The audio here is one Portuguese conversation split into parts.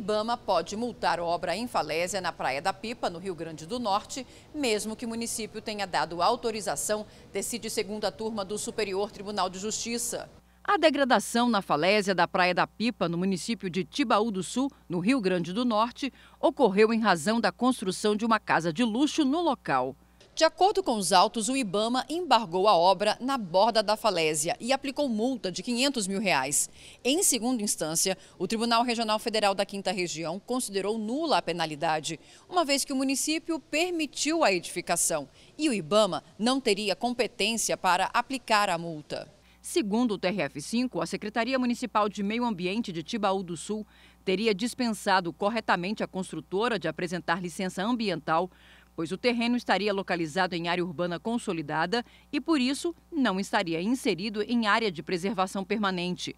Ibama pode multar obra em falésia na Praia da Pipa, no Rio Grande do Norte, mesmo que o município tenha dado autorização, decide segunda turma do Superior Tribunal de Justiça. A degradação na falésia da Praia da Pipa, no município de Tibaú do Sul, no Rio Grande do Norte, ocorreu em razão da construção de uma casa de luxo no local. De acordo com os autos, o Ibama embargou a obra na borda da falésia e aplicou multa de 500 mil reais. Em segunda instância, o Tribunal Regional Federal da Quinta Região considerou nula a penalidade, uma vez que o município permitiu a edificação e o Ibama não teria competência para aplicar a multa. Segundo o TRF5, a Secretaria Municipal de Meio Ambiente de Tibaú do Sul teria dispensado corretamente a construtora de apresentar licença ambiental pois o terreno estaria localizado em área urbana consolidada e, por isso, não estaria inserido em área de preservação permanente.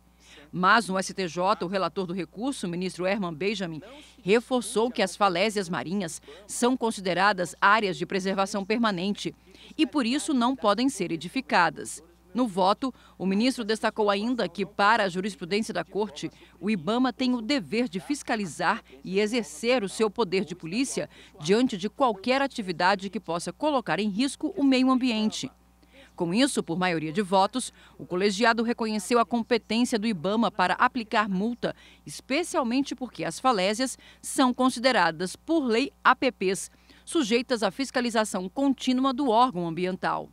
Mas no STJ, o relator do recurso, ministro Herman Benjamin, reforçou que as falésias marinhas são consideradas áreas de preservação permanente e, por isso, não podem ser edificadas. No voto, o ministro destacou ainda que, para a jurisprudência da Corte, o Ibama tem o dever de fiscalizar e exercer o seu poder de polícia diante de qualquer atividade que possa colocar em risco o meio ambiente. Com isso, por maioria de votos, o colegiado reconheceu a competência do Ibama para aplicar multa, especialmente porque as falésias são consideradas, por lei, APPs, sujeitas à fiscalização contínua do órgão ambiental.